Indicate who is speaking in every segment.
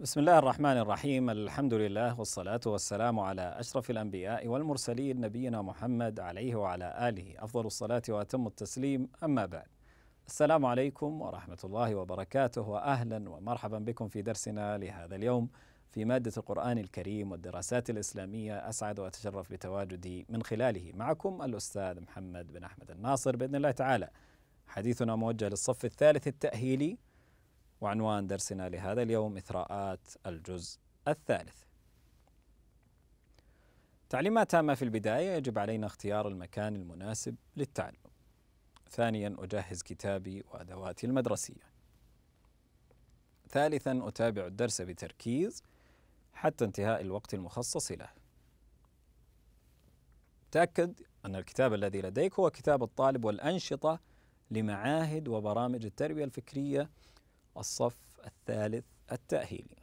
Speaker 1: بسم الله الرحمن الرحيم الحمد لله والصلاة والسلام على أشرف الأنبياء والمرسلين نبينا محمد عليه وعلى آله أفضل الصلاة وأتم التسليم أما بعد السلام عليكم ورحمة الله وبركاته وأهلا ومرحبا بكم في درسنا لهذا اليوم في مادة القرآن الكريم والدراسات الإسلامية أسعد وأتشرف بتواجدي من خلاله معكم الأستاذ محمد بن أحمد الناصر بإذن الله تعالى حديثنا موجه للصف الثالث التأهيلي وعنوان درسنا لهذا اليوم إثراءات الجزء الثالث. تعليمات تامة في البداية يجب علينا اختيار المكان المناسب للتعلم. ثانيا أجهز كتابي وأدواتي المدرسية. ثالثا أتابع الدرس بتركيز حتى انتهاء الوقت المخصص له. تأكد أن الكتاب الذي لديك هو كتاب الطالب والأنشطة لمعاهد وبرامج التربية الفكرية الصف الثالث التأهيلي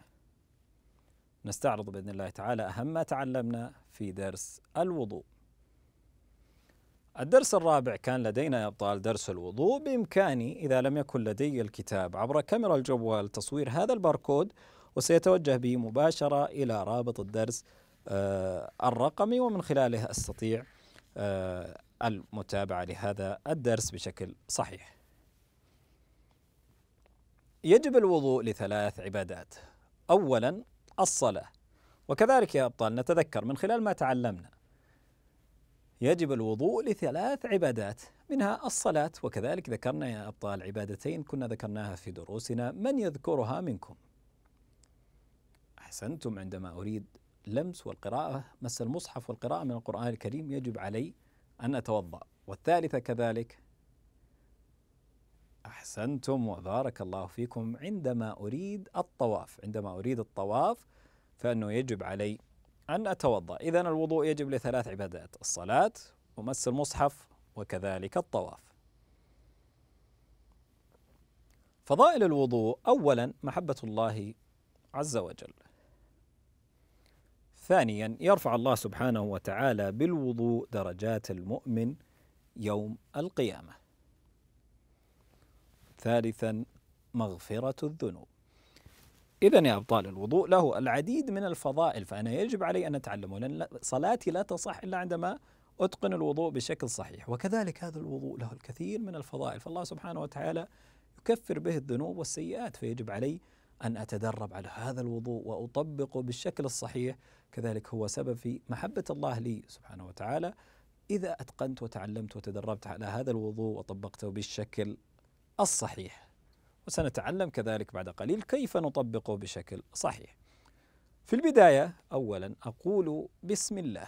Speaker 1: نستعرض بإذن الله تعالى أهم ما تعلمنا في درس الوضوء الدرس الرابع كان لدينا يا أبطال درس الوضوء بإمكاني إذا لم يكن لدي الكتاب عبر كاميرا الجوال تصوير هذا الباركود وسيتوجه بي مباشرة إلى رابط الدرس آه، الرقمي ومن خلاله أستطيع آه، المتابعة لهذا الدرس بشكل صحيح يجب الوضوء لثلاث عبادات أولا الصلاة وكذلك يا أبطال نتذكر من خلال ما تعلمنا يجب الوضوء لثلاث عبادات منها الصلاة وكذلك ذكرنا يا أبطال عبادتين كنا ذكرناها في دروسنا من يذكرها منكم أحسنتم عندما أريد لمس والقراءة مس المصحف والقراءة من القرآن الكريم يجب علي أن أتوضأ والثالثة كذلك أحسنتم وبارك الله فيكم عندما أريد الطواف عندما أريد الطواف فأنه يجب علي أن أتوضأ إذا الوضوء يجب لثلاث عبادات الصلاة ومس المصحف وكذلك الطواف فضائل الوضوء أولا محبة الله عز وجل ثانيا يرفع الله سبحانه وتعالى بالوضوء درجات المؤمن يوم القيامه ثالثا مغفرة الذنوب إذا يا أبطال الوضوء له العديد من الفضائل فأنا يجب علي أن أتعلمه لأن صلاتي لا تصح إلا عندما أتقن الوضوء بشكل صحيح وكذلك هذا الوضوء له الكثير من الفضائل فالله سبحانه وتعالى يكفر به الذنوب والسيئات فيجب علي أن أتدرب على هذا الوضوء وأطبقه بالشكل الصحيح كذلك هو سبب في محبة الله لي سبحانه وتعالى إذا أتقنت وتعلمت وتدربت على هذا الوضوء وطبقته بالشكل الصحيح وسنتعلم كذلك بعد قليل كيف نطبقه بشكل صحيح في البداية أولا أقول بسم الله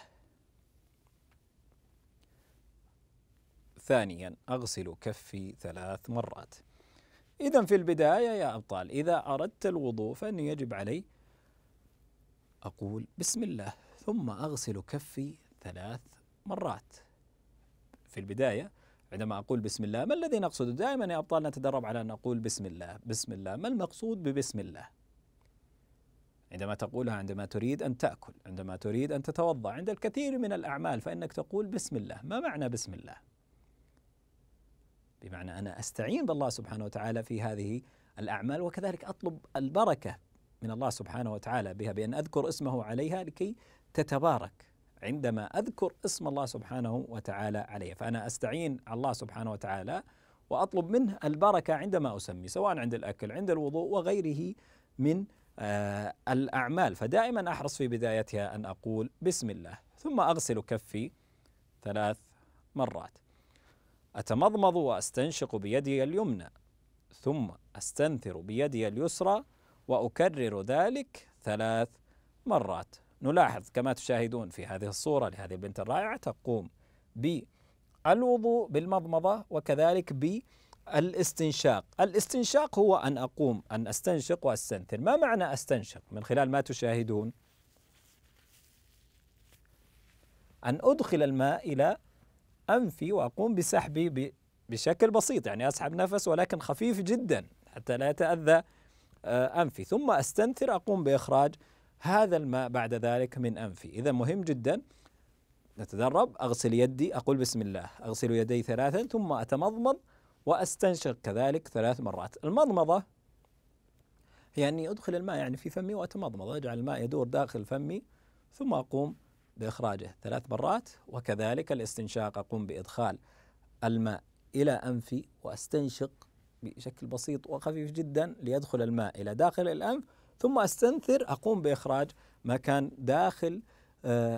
Speaker 1: ثانيا أغسل كفي ثلاث مرات إذا في البداية يا أبطال إذا أردت الوضوء فإنه يجب علي أقول بسم الله ثم أغسل كفي ثلاث مرات في البداية عندما أقول بسم الله ما الذي نقصده دائما يا أبطال نتدرب على أن نقول بسم الله بسم الله ما المقصود ببسم الله عندما تقولها عندما تريد أن تأكل عندما تريد أن تتوضأ عند الكثير من الأعمال فإنك تقول بسم الله ما معنى بسم الله بمعنى أنا أستعين بالله سبحانه وتعالى في هذه الأعمال وكذلك أطلب البركة من الله سبحانه وتعالى بها بأن أذكر اسمه عليها لكي تتبارك عندما أذكر اسم الله سبحانه وتعالى عليه فأنا أستعين على الله سبحانه وتعالى وأطلب منه البركة عندما أسمي سواء عند الأكل عند الوضوء وغيره من آه الأعمال فدائما أحرص في بدايتها أن أقول بسم الله ثم أغسل كفي ثلاث مرات أتمضمض وأستنشق بيدي اليمنى ثم أستنثر بيدي اليسرى وأكرر ذلك ثلاث مرات نلاحظ كما تشاهدون في هذه الصورة لهذه البنت الرائعة تقوم بالوضوء بالمضمضة وكذلك بالاستنشاق الاستنشاق هو أن أقوم أن أستنشق وأستنثر ما معنى أستنشق من خلال ما تشاهدون أن أدخل الماء إلى أنفي وأقوم بسحبه بشكل بسيط يعني أسحب نفس ولكن خفيف جدا حتى لا يتأذى آه، أنفي ثم أستنثر أقوم بإخراج هذا الماء بعد ذلك من أنفي إذا مهم جدا نتدرب أغسل يدي أقول بسم الله أغسل يدي ثلاثا ثم أتمضمض وأستنشق كذلك ثلاث مرات المضمضة هي أني أدخل الماء يعني في فمي وأتمضمض أجعل الماء يدور داخل فمي ثم أقوم بإخراجه ثلاث مرات وكذلك الاستنشاق أقوم بإدخال الماء إلى أنفي وأستنشق بشكل بسيط وخفيف جدا ليدخل الماء إلى داخل الأنف ثم استنثر اقوم باخراج ما كان داخل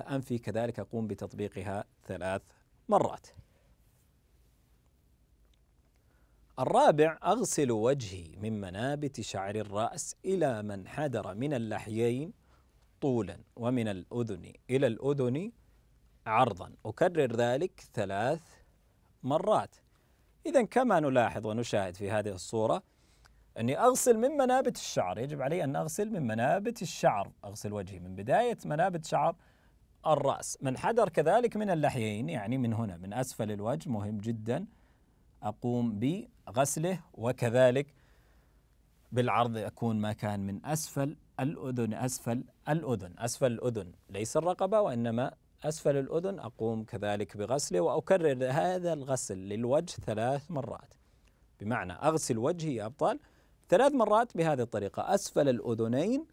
Speaker 1: انفي آه، كذلك اقوم بتطبيقها ثلاث مرات. الرابع اغسل وجهي من منابت شعر الراس الى ما انحدر من اللحيين طولا ومن الاذن الى الاذن عرضا اكرر ذلك ثلاث مرات. اذا كما نلاحظ ونشاهد في هذه الصوره أني أغسل من منابت الشعر يجب علي أن أغسل من منابت الشعر أغسل وجهي من بداية منابت شعر الرأس من حدر كذلك من اللحيين يعني من هنا من أسفل الوجه مهم جدا أقوم بغسله وكذلك بالعرض يكون ما كان من أسفل الأذن أسفل الأذن أسفل الأذن ليس الرقبة وإنما أسفل الأذن أقوم كذلك بغسله وأكرر هذا الغسل للوجه ثلاث مرات بمعنى أغسل وجهي يا أبطال ثلاث مرات بهذه الطريقة أسفل الأذنين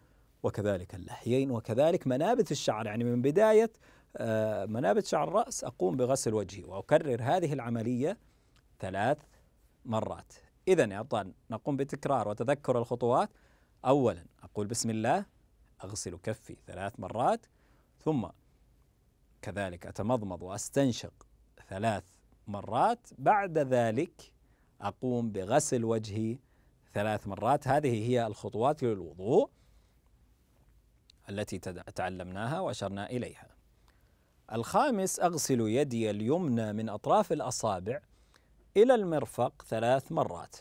Speaker 1: وكذلك اللحيين وكذلك منابت الشعر يعني من بداية آه، منابت شعر الرأس أقوم بغسل وجهي وأكرر هذه العملية ثلاث مرات إذا يا أبطال نقوم بتكرار وتذكر الخطوات أولا أقول بسم الله أغسل كفي ثلاث مرات ثم كذلك أتمضمض وأستنشق ثلاث مرات بعد ذلك أقوم بغسل وجهي ثلاث مرات هذه هي الخطوات للوضوء التي تعلمناها واشرنا اليها. الخامس اغسل يدي اليمنى من اطراف الاصابع الى المرفق ثلاث مرات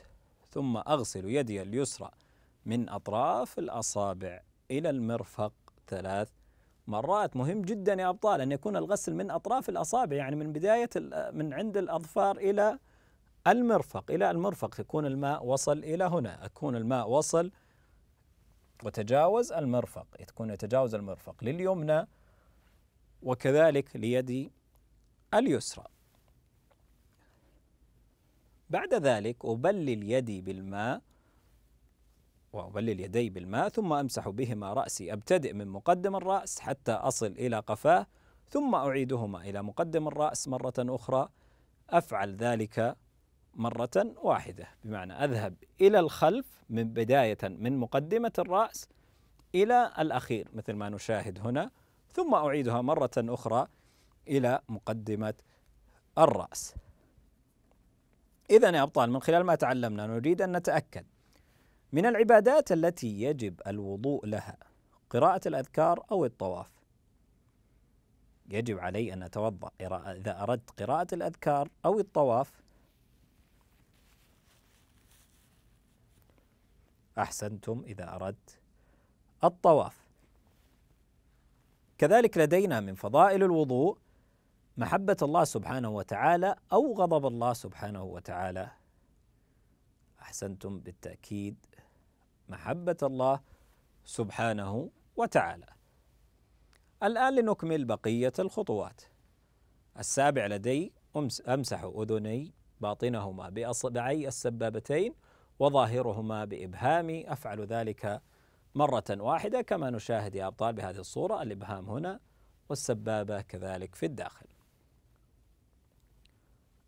Speaker 1: ثم اغسل يدي اليسرى من اطراف الاصابع الى المرفق ثلاث مرات مهم جدا يا ابطال ان يكون الغسل من اطراف الاصابع يعني من بدايه من عند الاظفار الى المرفق إلى المرفق يكون الماء وصل إلى هنا يكون الماء وصل وتجاوز المرفق تكون يتجاوز المرفق لليمنى وكذلك ليدي اليسرى بعد ذلك أبلل يدي بالماء وأبلل يدي بالماء ثم أمسح بهما رأسي أبتدئ من مقدم الرأس حتى أصل إلى قفاه ثم أعيدهما إلى مقدم الرأس مرة أخرى أفعل ذلك مرة واحدة بمعنى أذهب إلى الخلف من بداية من مقدمة الرأس إلى الأخير مثل ما نشاهد هنا ثم أعيدها مرة أخرى إلى مقدمة الرأس إذا يا أبطال من خلال ما تعلمنا نريد أن نتأكد من العبادات التي يجب الوضوء لها قراءة الأذكار أو الطواف يجب علي أن أتوضأ إذا أردت قراءة الأذكار أو الطواف أحسنتم إذا أردت الطواف كذلك لدينا من فضائل الوضوء محبة الله سبحانه وتعالى أو غضب الله سبحانه وتعالى أحسنتم بالتأكيد محبة الله سبحانه وتعالى الآن لنكمل بقية الخطوات السابع لدي أمسح أذني باطنهما بأصبعي السبابتين وظاهرهما بإبهامي أفعل ذلك مرة واحدة كما نشاهد يا أبطال بهذه الصورة الإبهام هنا والسبابة كذلك في الداخل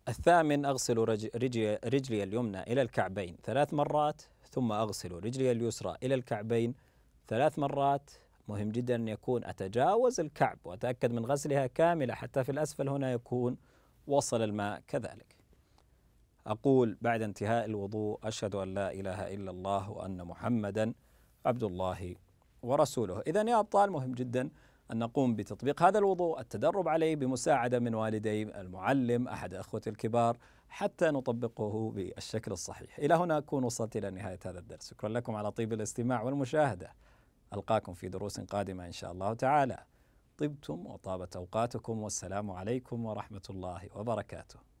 Speaker 1: الثامن أغسل رجلي, رجلي اليمنى إلى الكعبين ثلاث مرات ثم أغسل رجلي اليسرى إلى الكعبين ثلاث مرات مهم جدا أن يكون أتجاوز الكعب وأتأكد من غسلها كاملة حتى في الأسفل هنا يكون وصل الماء كذلك أقول بعد انتهاء الوضوء أشهد أن لا إله إلا الله وأن محمدا عبد الله ورسوله إذا يا أبطال مهم جدا أن نقوم بتطبيق هذا الوضوء التدرب عليه بمساعدة من والدي المعلم أحد أخوتي الكبار حتى نطبقه بالشكل الصحيح إلى هنا أكون وصلت إلى نهاية هذا الدرس شكرا لكم على طيب الاستماع والمشاهدة ألقاكم في دروس قادمة إن شاء الله تعالى طبتم وطابت أوقاتكم والسلام عليكم ورحمة الله وبركاته